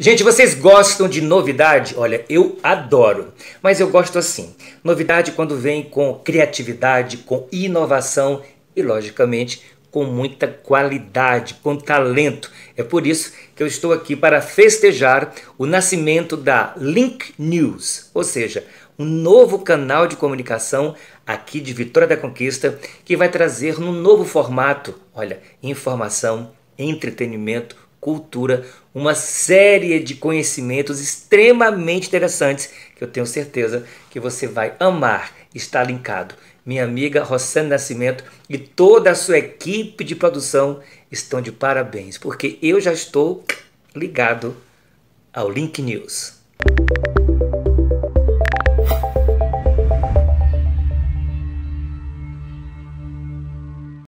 Gente, vocês gostam de novidade? Olha, eu adoro, mas eu gosto assim. Novidade quando vem com criatividade, com inovação e, logicamente, com muita qualidade, com talento. É por isso que eu estou aqui para festejar o nascimento da Link News, ou seja, um novo canal de comunicação aqui de Vitória da Conquista que vai trazer num novo formato, olha, informação, entretenimento, cultura, uma série de conhecimentos extremamente interessantes que eu tenho certeza que você vai amar. Está linkado. Minha amiga Rossane Nascimento e toda a sua equipe de produção estão de parabéns, porque eu já estou ligado ao Link News.